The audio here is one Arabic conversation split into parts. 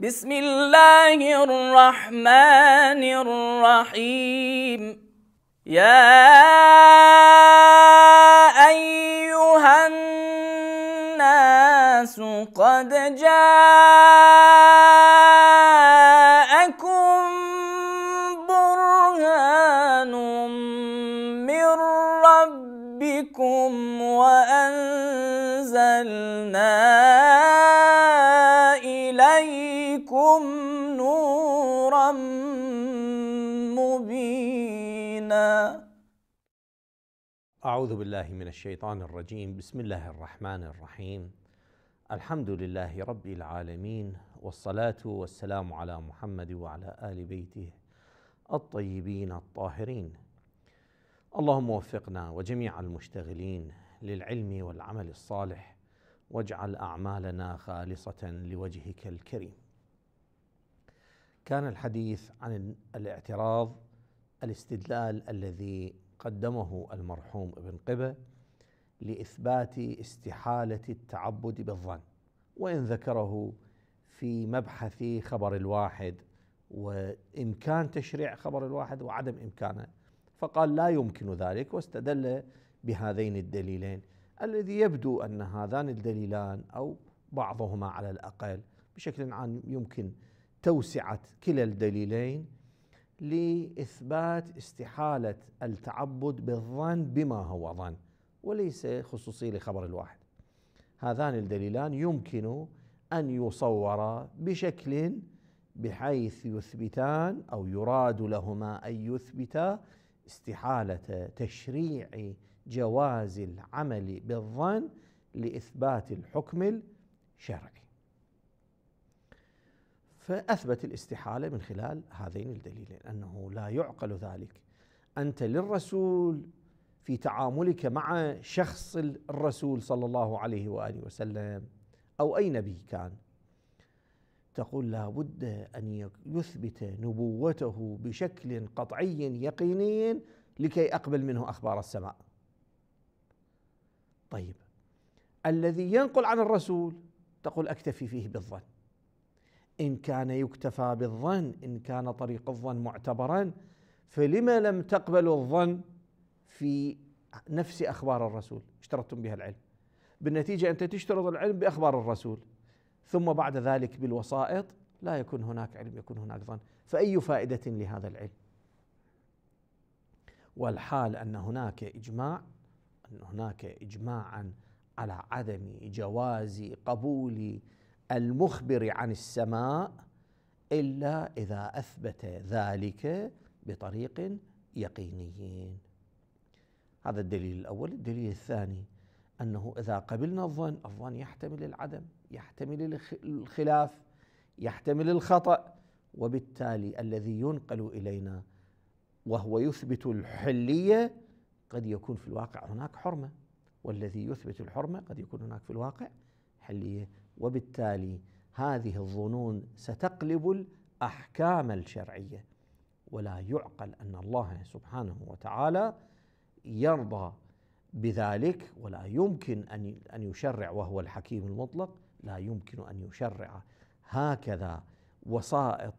بسم الله الرحمن الرحيم يا أيها الناس قد جاءت أعوذ بالله من الشيطان الرجيم بسم الله الرحمن الرحيم الحمد لله رب العالمين والصلاة والسلام على محمد وعلى آل بيته الطيبين الطاهرين اللهم وفقنا وجميع المشتغلين للعلم والعمل الصالح واجعل أعمالنا خالصة لوجهك الكريم كان الحديث عن الاعتراض الاستدلال الذي قدمه المرحوم ابن قبه لاثبات استحاله التعبد بالظن وان ذكره في مبحث خبر الواحد وامكان تشريع خبر الواحد وعدم امكانه فقال لا يمكن ذلك واستدل بهذين الدليلين الذي يبدو ان هذان الدليلان او بعضهما على الاقل بشكل عام يمكن توسعه كلا الدليلين لإثبات استحالة التعبد بالظن بما هو ظن وليس خصوصي لخبر الواحد هذان الدليلان يمكن أن يصورا بشكل بحيث يثبتان أو يراد لهما أن يثبتا استحالة تشريع جواز العمل بالظن لإثبات الحكم الشرعي فأثبت الاستحالة من خلال هذين الدليلين أنه لا يعقل ذلك أنت للرسول في تعاملك مع شخص الرسول صلى الله عليه وآله وسلم أو أي نبي كان تقول لابد أن يثبت نبوته بشكل قطعي يقيني لكي أقبل منه أخبار السماء طيب الذي ينقل عن الرسول تقول أكتفي فيه بالظن إن كان يكتفى بالظن إن كان طريق الظن معتبرا فلما لم تقبلوا الظن في نفس أخبار الرسول اشترطتم بها العلم بالنتيجة أنت تشترط العلم بأخبار الرسول ثم بعد ذلك بالوسائط لا يكون هناك علم يكون هناك ظن فأي فائدة لهذا العلم والحال أن هناك إجماع أن هناك إجماعا على عدم جواز قبول المخبر عن السماء الا اذا اثبت ذلك بطريق يقيني هذا الدليل الاول الدليل الثاني انه اذا قبلنا الظن الظن يحتمل العدم يحتمل الخلاف يحتمل الخطا وبالتالي الذي ينقل الينا وهو يثبت الحليه قد يكون في الواقع هناك حرمه والذي يثبت الحرمه قد يكون هناك في الواقع حليه وبالتالي هذه الظنون ستقلب الاحكام الشرعيه ولا يعقل ان الله سبحانه وتعالى يرضى بذلك ولا يمكن ان ان يشرع وهو الحكيم المطلق لا يمكن ان يشرع هكذا وسائط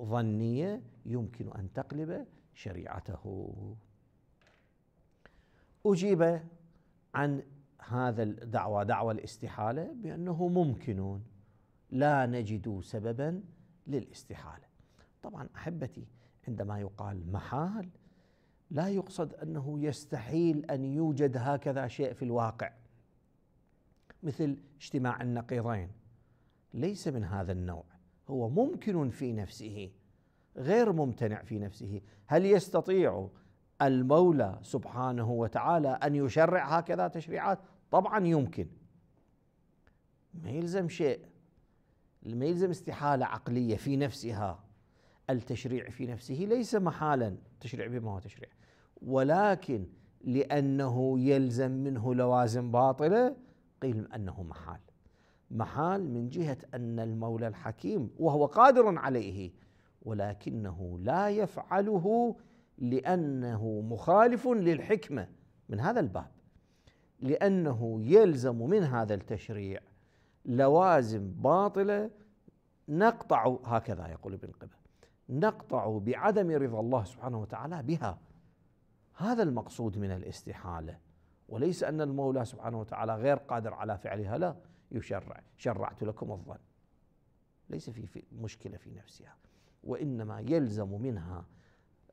ظنيه يمكن ان تقلب شريعته اجيب عن هذا الدعوى دعوى الاستحاله بانه ممكن لا نجد سببا للاستحاله. طبعا احبتي عندما يقال محال لا يقصد انه يستحيل ان يوجد هكذا شيء في الواقع مثل اجتماع النقيضين ليس من هذا النوع هو ممكن في نفسه غير ممتنع في نفسه هل يستطيع المولى سبحانه وتعالى ان يشرع هكذا تشريعات طبعا يمكن ما يلزم شيء ما يلزم استحالة عقلية في نفسها التشريع في نفسه ليس محالا تشريع بما هو تشريع ولكن لأنه يلزم منه لوازم باطلة قيل أنه محال محال من جهة أن المولى الحكيم وهو قادر عليه ولكنه لا يفعله لأنه مخالف للحكمة من هذا الباب لانه يلزم من هذا التشريع لوازم باطله نقطع هكذا يقول ابن قبه نقطع بعدم رضا الله سبحانه وتعالى بها هذا المقصود من الاستحاله وليس ان المولى سبحانه وتعالى غير قادر على فعلها لا يشرع شرعت لكم الظن ليس في مشكله في نفسها وانما يلزم منها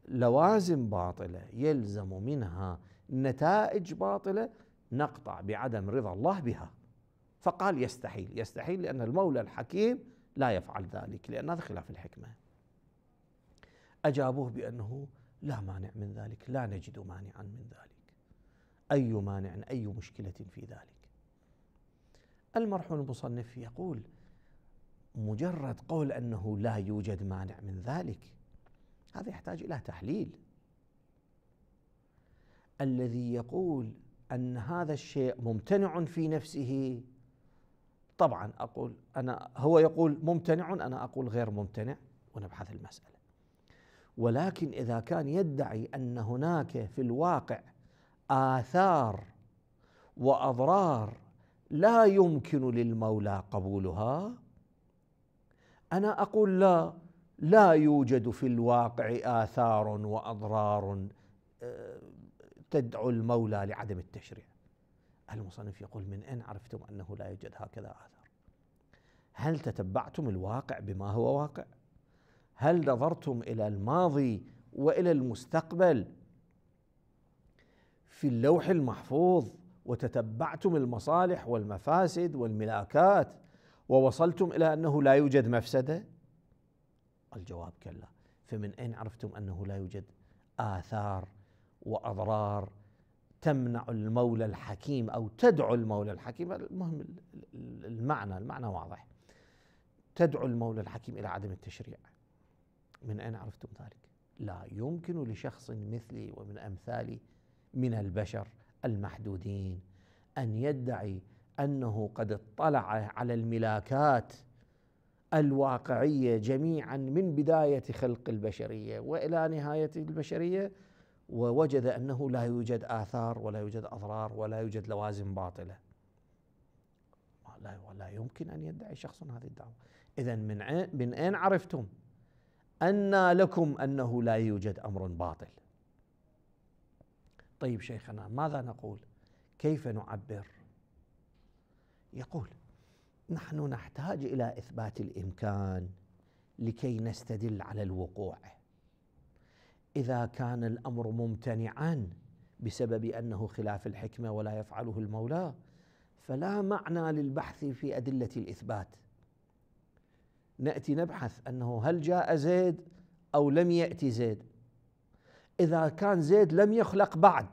لوازم باطله يلزم منها نتائج باطله نقطع بعدم رضا الله بها فقال يستحيل يستحيل لأن المولى الحكيم لا يفعل ذلك لأن هذا خلاف الحكمة أجابوه بأنه لا مانع من ذلك لا نجد مانعا من ذلك أي مانع أي مشكلة في ذلك المرحوم المصنف يقول مجرد قول أنه لا يوجد مانع من ذلك هذا يحتاج إلى تحليل الذي يقول أن هذا الشيء ممتنع في نفسه طبعا أقول أنا هو يقول ممتنع أنا أقول غير ممتنع ونبحث المسألة ولكن إذا كان يدعي أن هناك في الواقع آثار وأضرار لا يمكن للمولى قبولها أنا أقول لا لا يوجد في الواقع آثار وأضرار آه، تدعو المولى لعدم التشريع المصنف يقول من أين عرفتم أنه لا يوجد هكذا آثار هل تتبعتم الواقع بما هو واقع هل نظرتم إلى الماضي وإلى المستقبل في اللوح المحفوظ وتتبعتم المصالح والمفاسد والملاكات ووصلتم الى انه لا يوجد مفسده؟ الجواب كلا، فمن اين عرفتم انه لا يوجد اثار واضرار تمنع المولى الحكيم او تدعو المولى الحكيم المهم المعنى المعنى واضح تدعو المولى الحكيم الى عدم التشريع من اين عرفتم ذلك لا يمكن لشخص مثلي ومن امثالي من البشر المحدودين ان يدعي انه قد اطلع على الملاكات الواقعيه جميعا من بدايه خلق البشريه والى نهايه البشريه ووجد انه لا يوجد اثار ولا يوجد اضرار ولا يوجد لوازم باطله. لا ولا يمكن ان يدعي شخص هذه الدعوه. اذا من من اين عرفتم؟ أن لكم انه لا يوجد امر باطل. طيب شيخنا ماذا نقول؟ كيف نعبر؟ يقول: نحن نحتاج الى اثبات الامكان لكي نستدل على الوقوع. اذا كان الامر ممتنعا بسبب انه خلاف الحكمه ولا يفعله المولى فلا معنى للبحث في ادله الاثبات ناتي نبحث انه هل جاء زيد او لم ياتي زيد اذا كان زيد لم يخلق بعد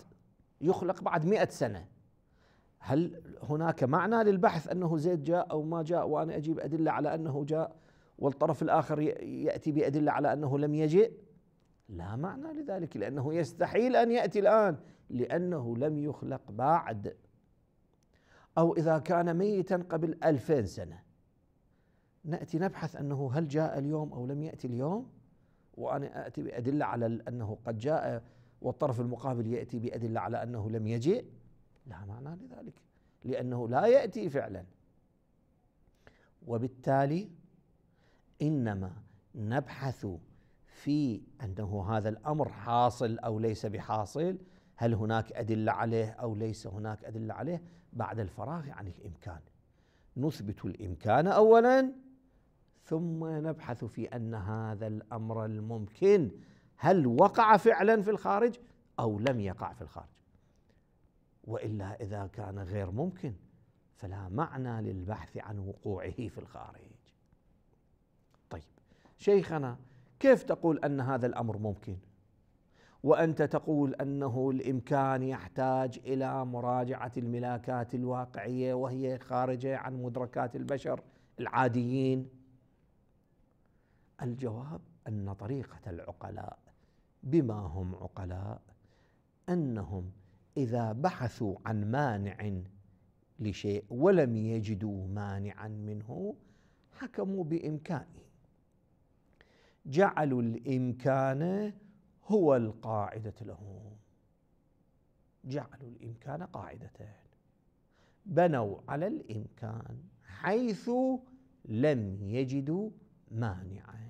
يخلق بعد مئة سنه هل هناك معنى للبحث انه زيد جاء او ما جاء وانا اجيب ادله على انه جاء والطرف الاخر ياتي بادله على انه لم يجئ لا معنى لذلك لأنه يستحيل أن يأتي الآن لأنه لم يخلق بعد أو إذا كان ميتا قبل ألفين سنة نأتي نبحث أنه هل جاء اليوم أو لم يأتي اليوم وأنا أتي بأدلة على أنه قد جاء والطرف المقابل يأتي بأدلة على أنه لم يجئ لا معنى لذلك لأنه لا يأتي فعلا وبالتالي إنما نبحث في انه هذا الامر حاصل او ليس بحاصل هل هناك ادله عليه او ليس هناك ادله عليه بعد الفراغ عن الامكان نثبت الامكان اولا ثم نبحث في ان هذا الامر الممكن هل وقع فعلا في الخارج او لم يقع في الخارج والا اذا كان غير ممكن فلا معنى للبحث عن وقوعه في الخارج طيب شيخنا كيف تقول ان هذا الامر ممكن وانت تقول انه الامكان يحتاج الى مراجعه الملاكات الواقعيه وهي خارجه عن مدركات البشر العاديين الجواب ان طريقه العقلاء بما هم عقلاء انهم اذا بحثوا عن مانع لشيء ولم يجدوا مانعا منه حكموا بامكانه جعلوا الامكان هو القاعده لهم جعلوا الامكان قاعدتين بنوا على الامكان حيث لم يجدوا مانعا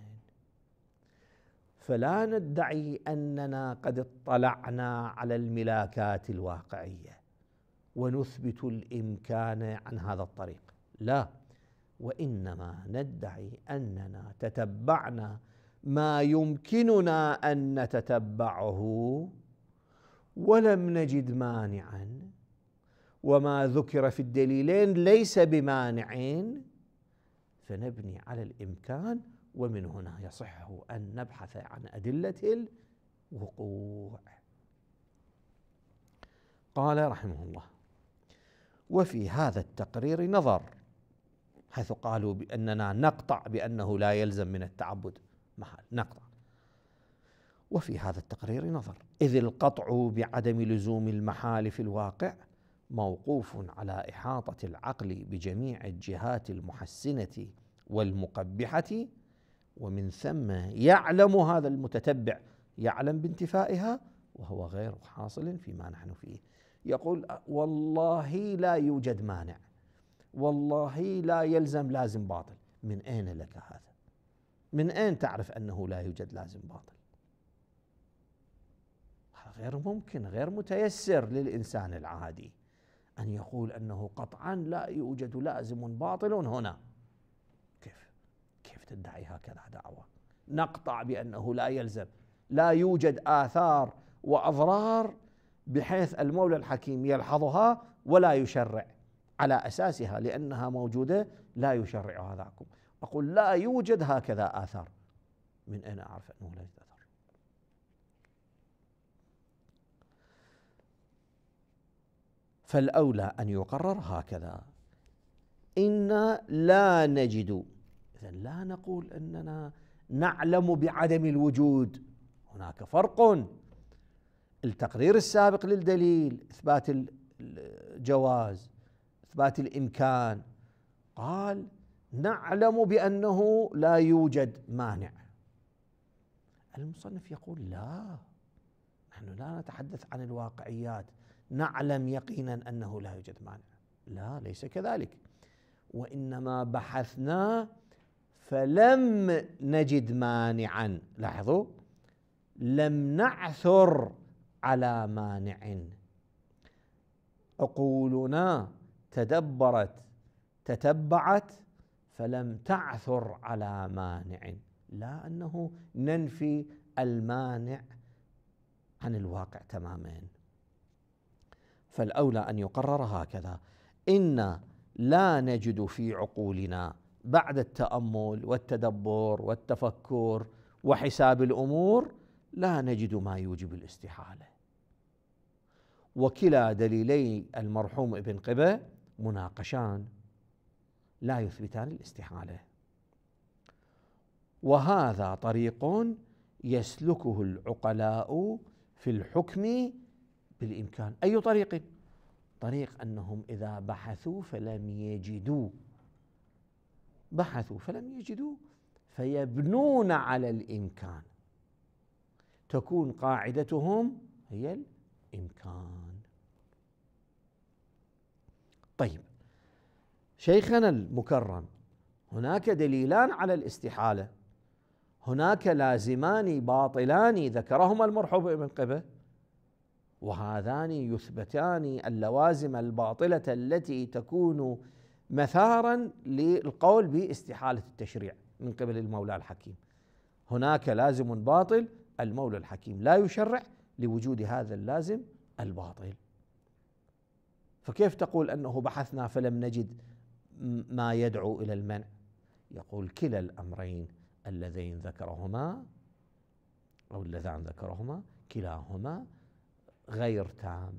فلا ندعي اننا قد اطلعنا على الملاكات الواقعيه ونثبت الامكان عن هذا الطريق لا وانما ندعي اننا تتبعنا ما يمكننا ان نتتبعه ولم نجد مانعا وما ذكر في الدليلين ليس بمانع فنبني على الامكان ومن هنا يصح ان نبحث عن ادله الوقوع قال رحمه الله وفي هذا التقرير نظر حيث قالوا باننا نقطع بانه لا يلزم من التعبد محال نقطع وفي هذا التقرير نظر إذ القطع بعدم لزوم المحال في الواقع موقوف على إحاطة العقل بجميع الجهات المحسنة والمقبحة ومن ثم يعلم هذا المتتبع يعلم بانتفائها وهو غير حاصل فيما نحن فيه يقول والله لا يوجد مانع والله لا يلزم لازم باطل من أين لك هذا من أين تعرف أنه لا يوجد لازم باطل غير ممكن غير متيسر للإنسان العادي أن يقول أنه قطعا لا يوجد لازم باطل هنا كيف كيف تدعي هكذا دعوة نقطع بأنه لا يلزم لا يوجد آثار وأضرار بحيث المولى الحكيم يلحظها ولا يشرع على اساسها لانها موجوده لا يشرعها ذاكم أقول لا يوجد هكذا آثار من أين أعرف أنه لا يوجد آثار فالأولى أن يقرر هكذا إنا لا نجد إذا لا نقول أننا نعلم بعدم الوجود هناك فرق التقرير السابق للدليل إثبات الجواز إثبات الإمكان قال نعلم بانه لا يوجد مانع المصنف يقول لا نحن لا نتحدث عن الواقعيات نعلم يقينا انه لا يوجد مانع لا ليس كذلك وانما بحثنا فلم نجد مانعا لاحظوا لم نعثر على مانع عقولنا تدبرت تتبعت فلم تعثر على مانع لا انه ننفي المانع عن الواقع تماما فالاولى ان يقرر هكذا انا لا نجد في عقولنا بعد التامل والتدبر والتفكر وحساب الامور لا نجد ما يوجب الاستحاله وكلا دليلي المرحوم ابن قبه مناقشان لا يثبتان الاستحاله وهذا طريق يسلكه العقلاء في الحكم بالامكان اي طريق طريق انهم اذا بحثوا فلم يجدوا بحثوا فلم يجدوا فيبنون على الامكان تكون قاعدتهم هي الامكان طيب شيخنا المكرم هناك دليلان على الاستحاله هناك لازمان باطلان ذكرهما المرحوم ابن قبه وهذان يثبتان اللوازم الباطله التي تكون مثارا للقول باستحاله التشريع من قبل المولى الحكيم هناك لازم باطل المولى الحكيم لا يشرع لوجود هذا اللازم الباطل فكيف تقول انه بحثنا فلم نجد ما يدعو الى المنع يقول كلا الامرين اللذين ذكرهما او اللذان ذكرهما كلاهما غير تام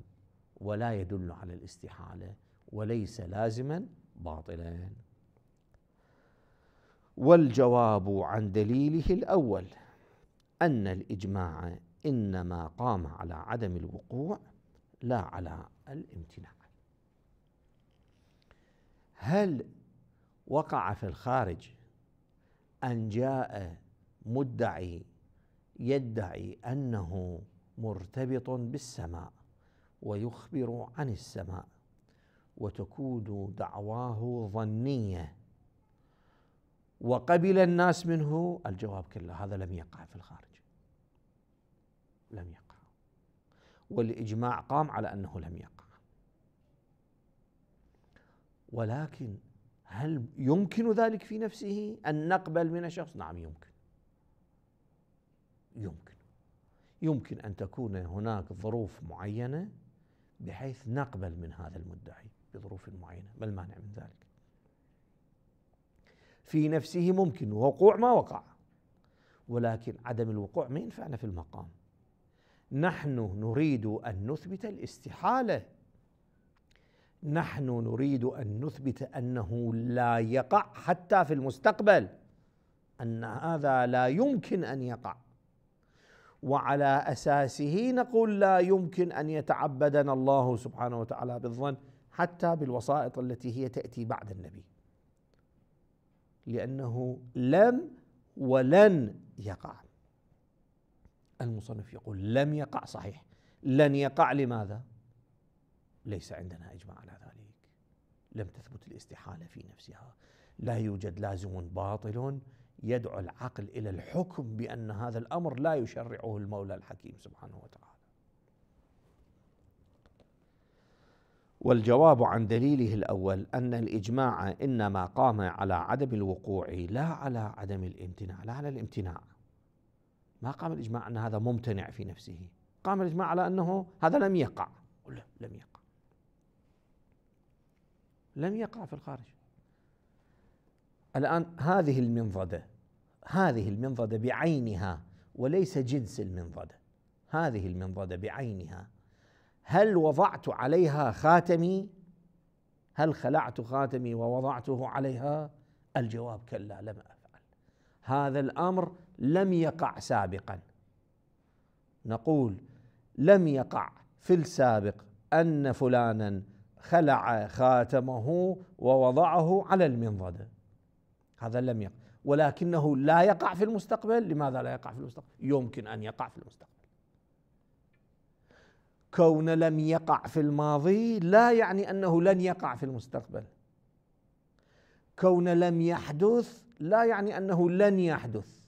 ولا يدل على الاستحاله وليس لازما باطلا والجواب عن دليله الاول ان الاجماع انما قام على عدم الوقوع لا على الامتناع هل وقع في الخارج ان جاء مدعي يدعي انه مرتبط بالسماء ويخبر عن السماء وتكون دعواه ظنيه وقبل الناس منه الجواب كلا هذا لم يقع في الخارج لم يقع والاجماع قام على انه لم يقع ولكن هل يمكن ذلك في نفسه ان نقبل من الشخص؟ نعم يمكن. يمكن. يمكن ان تكون هناك ظروف معينه بحيث نقبل من هذا المدعي بظروف معينه، ما المانع من ذلك؟ في نفسه ممكن وقوع ما وقع ولكن عدم الوقوع ما ينفعنا في المقام. نحن نريد ان نثبت الاستحاله نحن نريد ان نثبت انه لا يقع حتى في المستقبل ان هذا لا يمكن ان يقع وعلى اساسه نقول لا يمكن ان يتعبدنا الله سبحانه وتعالى بالظن حتى بالوسائط التي هي تاتي بعد النبي لانه لم ولن يقع المصنف يقول لم يقع صحيح لن يقع لماذا ليس عندنا اجماع على ذلك لم تثبت الاستحاله في نفسها لا يوجد لازم باطل يدعو العقل الى الحكم بان هذا الامر لا يشرعه المولى الحكيم سبحانه وتعالى والجواب عن دليله الاول ان الاجماع انما قام على عدم الوقوع لا على عدم الامتناع لا على الامتناع ما قام الاجماع ان هذا ممتنع في نفسه قام الاجماع على انه هذا لم يقع لم يقع لم يقع في الخارج الآن هذه المنضدة هذه المنضدة بعينها وليس جنس المنضدة هذه المنضدة بعينها هل وضعت عليها خاتمي هل خلعت خاتمي ووضعته عليها الجواب كلا لم أفعل هذا الأمر لم يقع سابقا نقول لم يقع في السابق أن فلانا خلع خاتمه ووضعه على المنضدة هذا لم يقع ولكنه لا يقع في المستقبل لماذا لا يقع في المستقبل يمكن أن يقع في المستقبل كون لم يقع في الماضي لا يعني أنه لن يقع في المستقبل كون لم يحدث لا يعني أنه لن يحدث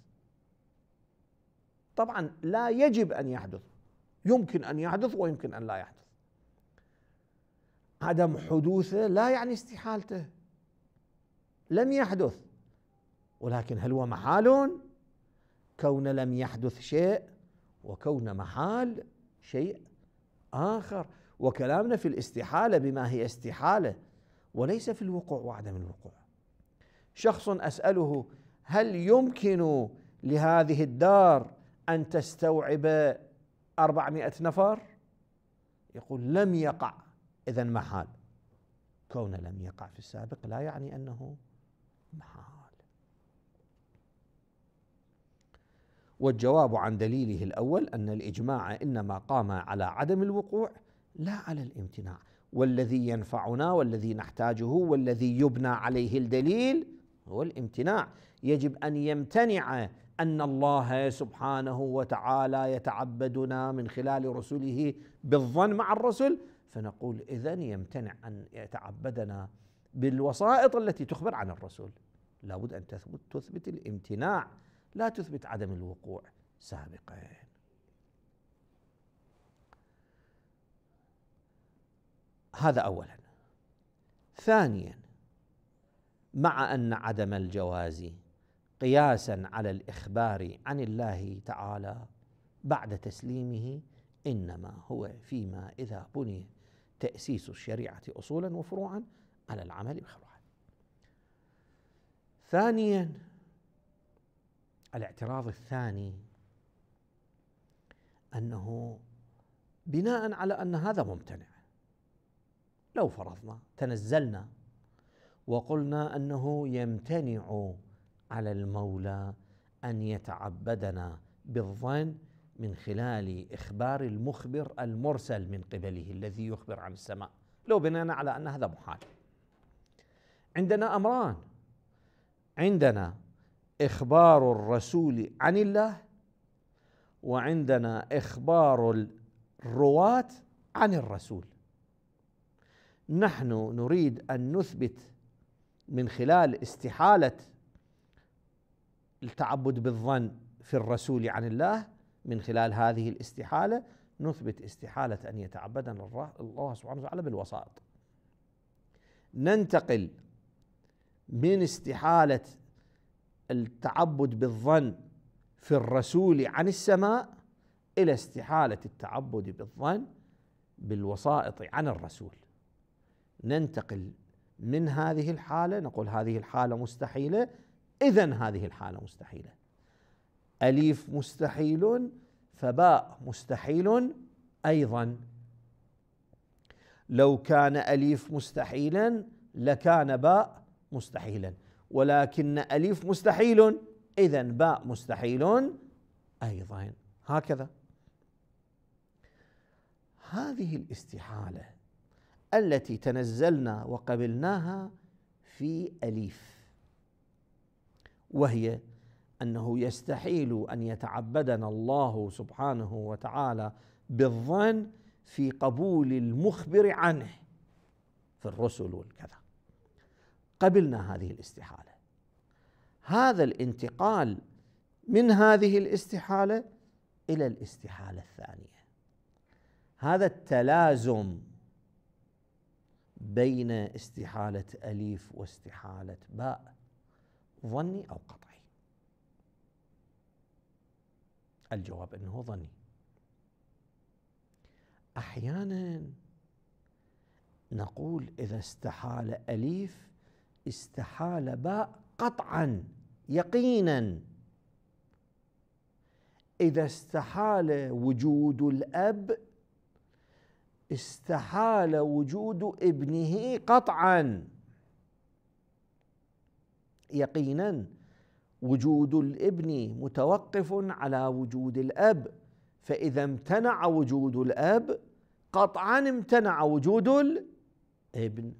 طبعا لا يجب أن يحدث يمكن أن يحدث ويمكن أن لا يحدث عدم حدوثه لا يعني استحالته لم يحدث ولكن هل هو محال كون لم يحدث شيء وكون محال شيء آخر وكلامنا في الاستحالة بما هي استحالة وليس في الوقوع وعدم الوقوع شخص أسأله هل يمكن لهذه الدار أن تستوعب أربعمائة نفر يقول لم يقع إذا محال كونه لم يقع في السابق لا يعني أنه محال والجواب عن دليله الأول أن الإجماع إنما قام على عدم الوقوع لا على الامتناع والذي ينفعنا والذي نحتاجه والذي يبنى عليه الدليل هو الامتناع يجب ان يمتنع ان الله سبحانه وتعالى يتعبدنا من خلال رسله بالظن مع الرسل فنقول إذا يمتنع أن يتعبدنا بالوسائط التي تخبر عن الرسول لابد أن تثبت تثبت الامتناع لا تثبت عدم الوقوع سابقا هذا أولا ثانيا مع أن عدم الجواز قياسا على الإخبار عن الله تعالى بعد تسليمه انما هو فيما اذا بني تأسيس الشريعة أصولا وفروعا على العمل بخبرها ثانيا الاعتراض الثاني أنه بناء على أن هذا ممتنع لو فرضنا تنزلنا وقلنا أنه يمتنع على المولى أن يتعبدنا بالظن من خلال إخبار المخبر المرسل من قبله الذي يخبر عن السماء لو بنينا على أن هذا محال عندنا أمران عندنا إخبار الرسول عن الله وعندنا إخبار الرواة عن الرسول نحن نريد أن نثبت من خلال استحالة التعبد بالظن في الرسول عن الله من خلال هذه الاستحاله نثبت استحاله ان يتعبدنا الله سبحانه وتعالى بالوسائط. ننتقل من استحاله التعبد بالظن في الرسول عن السماء الى استحاله التعبد بالظن بالوسائط عن الرسول. ننتقل من هذه الحاله نقول هذه الحاله مستحيله اذا هذه الحاله مستحيله. أليف مستحيل فباء مستحيل أيضا لو كان أليف مستحيلا لكان باء مستحيلا ولكن أليف مستحيل إذا باء مستحيل أيضا هكذا هذه الاستحالة التي تنزلنا وقبلناها في أليف وهي انه يستحيل ان يتعبدنا الله سبحانه وتعالى بالظن في قبول المخبر عنه في الرسل والكذا قبلنا هذه الاستحاله هذا الانتقال من هذه الاستحاله الى الاستحاله الثانيه هذا التلازم بين استحاله اليف واستحاله باء ظني او قطعي الجواب انه ظني احيانا نقول اذا استحال اليف استحال باء قطعا يقينا اذا استحال وجود الاب استحال وجود ابنه قطعا يقينا وجود الابن متوقف على وجود الاب فاذا امتنع وجود الاب قطعا امتنع وجود الابن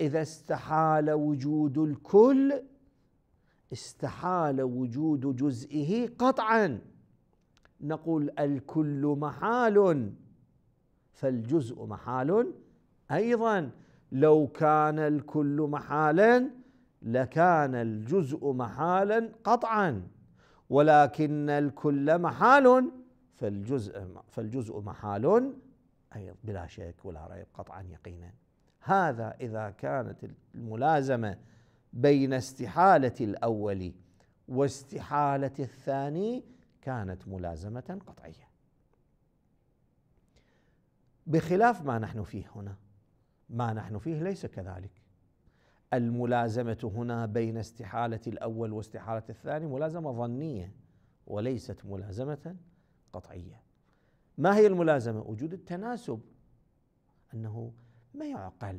اذا استحال وجود الكل استحال وجود جزئه قطعا نقول الكل محال فالجزء محال ايضا لو كان الكل محالا لكان الجزء محالا قطعا ولكن الكل محال فالجزء فالجزء محال اي بلا شك ولا ريب قطعا يقينا هذا إذا كانت الملازمة بين استحالة الأول واستحالة الثاني كانت ملازمة قطعية بخلاف ما نحن فيه هنا ما نحن فيه ليس كذلك الملازمه هنا بين استحاله الاول واستحاله الثاني ملازمه ظنيه وليست ملازمه قطعيه. ما هي الملازمه؟ وجود التناسب انه ما يعقل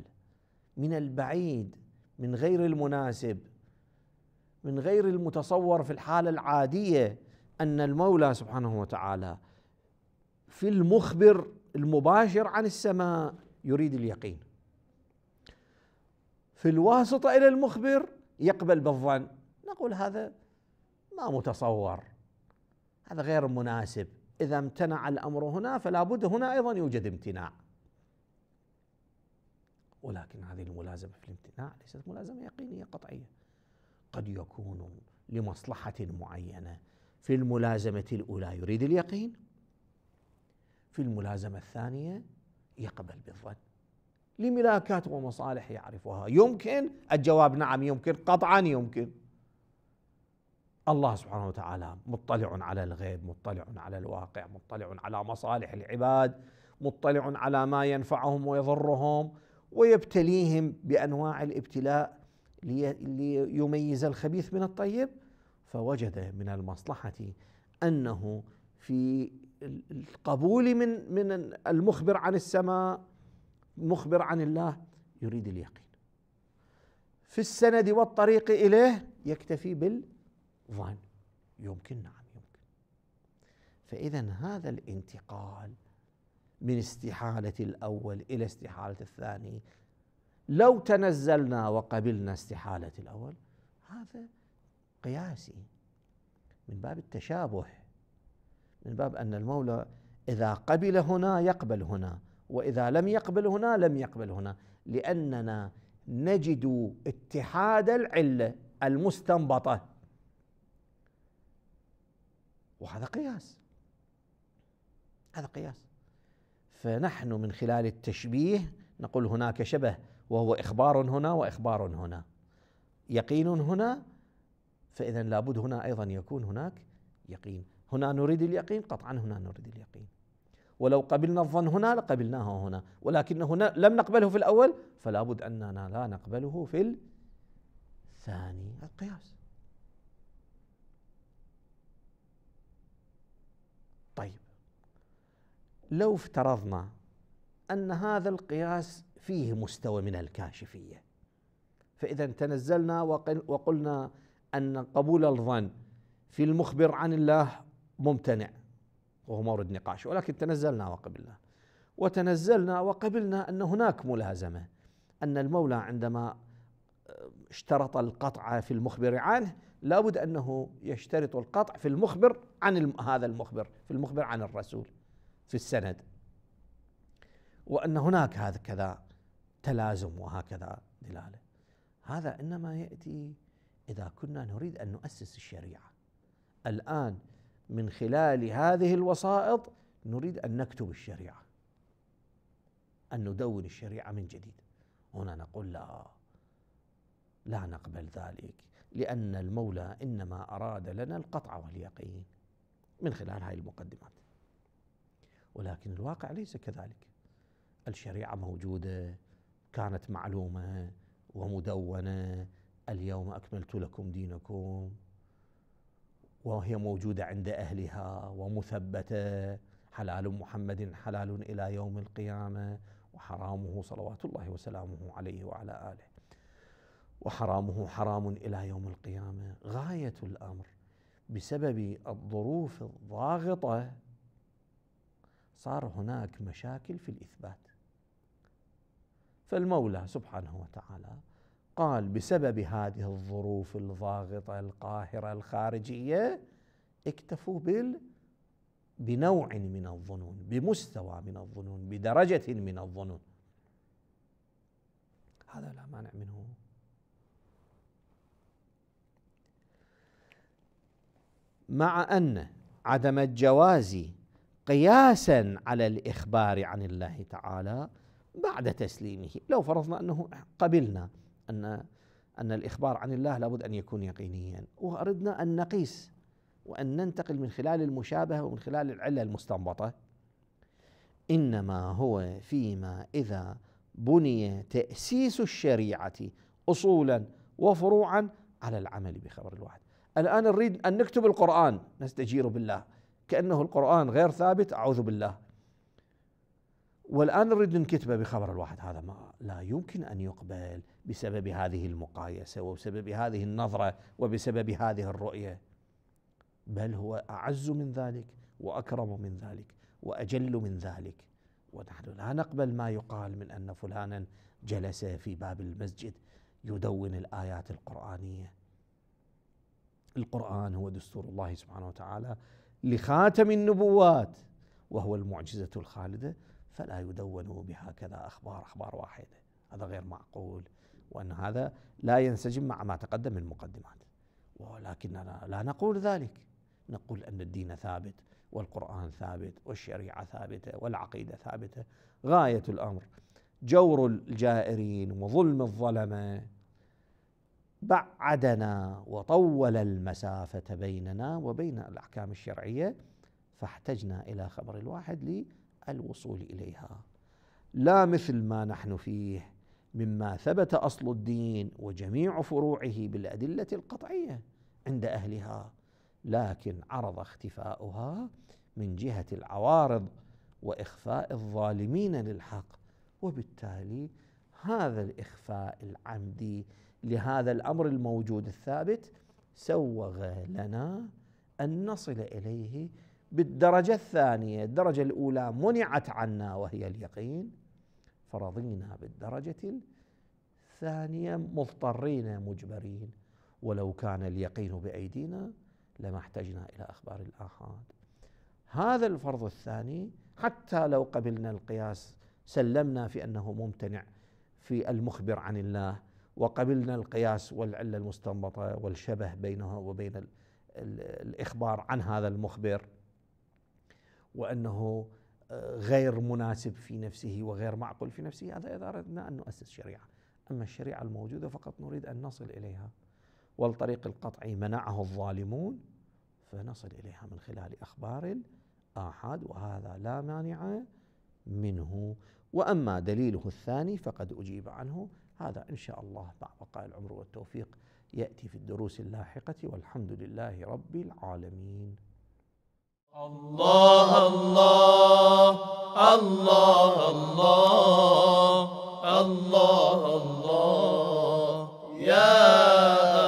من البعيد من غير المناسب من غير المتصور في الحاله العاديه ان المولى سبحانه وتعالى في المخبر المباشر عن السماء يريد اليقين في الواسطة إلى المخبر يقبل بالظن نقول هذا ما متصور هذا غير مناسب إذا امتنع الأمر هنا فلا بد هنا أيضا يوجد امتناع ولكن هذه الملازمة في الامتناع ليست ملازمة يقينية قطعية قد يكون لمصلحة معينة في الملازمة الأولى يريد اليقين في الملازمة الثانية يقبل بالظن لملاكات ومصالح يعرفها يمكن الجواب نعم يمكن قطعا يمكن الله سبحانه وتعالى مطلع على الغيب مطلع على الواقع مطلع على مصالح العباد مطلع على ما ينفعهم ويضرهم ويبتليهم بانواع الابتلاء ليميز الخبيث من الطيب فوجد من المصلحه انه في القبول من من المخبر عن السماء مخبر عن الله يريد اليقين في السند والطريق اليه يكتفي بالظن يمكن نعم يمكن فاذا هذا الانتقال من استحاله الاول الى استحاله الثاني لو تنزلنا وقبلنا استحاله الاول هذا قياسي من باب التشابه من باب ان المولى اذا قبل هنا يقبل هنا واذا لم يقبل هنا لم يقبل هنا لاننا نجد اتحاد العله المستنبطه وهذا قياس هذا قياس فنحن من خلال التشبيه نقول هناك شبه وهو اخبار هنا واخبار هنا يقين هنا فاذا لابد هنا ايضا يكون هناك يقين هنا نريد اليقين قطعا هنا نريد اليقين ولو قبلنا الظن هنا لقبلناه هنا ولكن هنا لم نقبله في الأول فلا بد أننا لا نقبله في الثاني القياس طيب لو افترضنا أن هذا القياس فيه مستوى من الكاشفية فإذا تنزلنا وقلنا أن قبول الظن في المخبر عن الله ممتنع وهو مورد نقاش ولكن تنزلنا وقبلنا وتنزلنا وقبلنا أن هناك ملازمة أن المولى عندما آه، اشترط القطع في المخبر عنه لابد أنه يشترط القطع في المخبر عن هذا المخبر في المخبر عن الرسول في السند وأن هناك هذا كذا تلازم وهكذا دلالة هذا إنما يأتي إذا كنا نريد أن نؤسس الشريعة الآن من خلال هذه الوسائط نريد ان نكتب الشريعه ان ندون الشريعه من جديد هنا نقول لا لا نقبل ذلك لان المولى انما اراد لنا القطع واليقين من خلال هذه المقدمات ولكن الواقع ليس كذلك الشريعه موجوده كانت معلومه ومدونه اليوم اكملت لكم دينكم وهي موجودة عند أهلها ومثبتة حلال محمد حلال إلى يوم القيامة وحرامه صلوات الله وسلامه عليه وعلى آله وحرامه حرام إلى يوم القيامة غاية الأمر بسبب الظروف الضاغطة صار هناك مشاكل في الإثبات فالمولى سبحانه وتعالى قال بسبب هذه الظروف الضاغطه القاهره الخارجيه اكتفوا بال بنوع من الظنون بمستوى من الظنون بدرجه من الظنون هذا لا مانع منه مع ان عدم الجواز قياسا على الاخبار عن الله تعالى بعد تسليمه لو فرضنا انه قبلنا أن أن الإخبار عن الله لابد أن يكون يقينيا وأردنا أن نقيس وأن ننتقل من خلال المشابهة ومن خلال العلة المستنبطة إنما هو فيما إذا بني تأسيس الشريعة أصولا وفروعا على العمل بخبر الواحد الآن نريد أن نكتب القرآن نستجير بالله كأنه القرآن غير ثابت أعوذ بالله والآن نريد نكتبه بخبر الواحد هذا ما لا يمكن أن يقبل بسبب هذه المقايسة وبسبب هذه النظرة وبسبب هذه الرؤية بل هو أعز من ذلك وأكرم من ذلك وأجل من ذلك ونحن لا نقبل ما يقال من أن فلانا جلس في باب المسجد يدون الآيات القرآنية القرآن هو دستور الله سبحانه وتعالى لخاتم النبوات وهو المعجزة الخالدة فلا يدون بهكذا أخبار أخبار واحدة هذا غير معقول وأن هذا لا ينسجم مع ما تقدم من مقدمات ولكننا لا نقول ذلك نقول أن الدين ثابت والقرآن ثابت والشريعة ثابتة والعقيدة ثابتة غاية الأمر جور الجائرين وظلم الظلمة بعدنا وطول المسافة بيننا وبين الأحكام الشرعية فاحتجنا إلى خبر الواحد لي الوصول اليها لا مثل ما نحن فيه مما ثبت اصل الدين وجميع فروعه بالادله القطعيه عند اهلها لكن عرض اختفاؤها من جهه العوارض واخفاء الظالمين للحق وبالتالي هذا الاخفاء العمدي لهذا الامر الموجود الثابت سوغ لنا ان نصل اليه بالدرجة الثانية الدرجة الأولى منعت عنا وهي اليقين فرضينا بالدرجة الثانية مضطرين مجبرين ولو كان اليقين بأيدينا لما احتجنا إلى أخبار الآحاد هذا الفرض الثاني حتى لو قبلنا القياس سلمنا في أنه ممتنع في المخبر عن الله وقبلنا القياس والعلة المستنبطة والشبه بينها وبين الإخبار عن هذا المخبر وانه آه، غير مناسب في نفسه وغير معقول في نفسه هذا اذا اردنا ان نؤسس شريعه اما الشريعه الموجوده فقط نريد ان نصل اليها والطريق القطعي منعه الظالمون فنصل اليها من خلال اخبار الاحاد وهذا لا مانع منه واما دليله الثاني فقد اجيب عنه هذا ان شاء الله مع بقاء العمر والتوفيق ياتي في الدروس اللاحقه والحمد لله رب العالمين Allah, Allah, Allah, Allah, Allah, Allah, Ya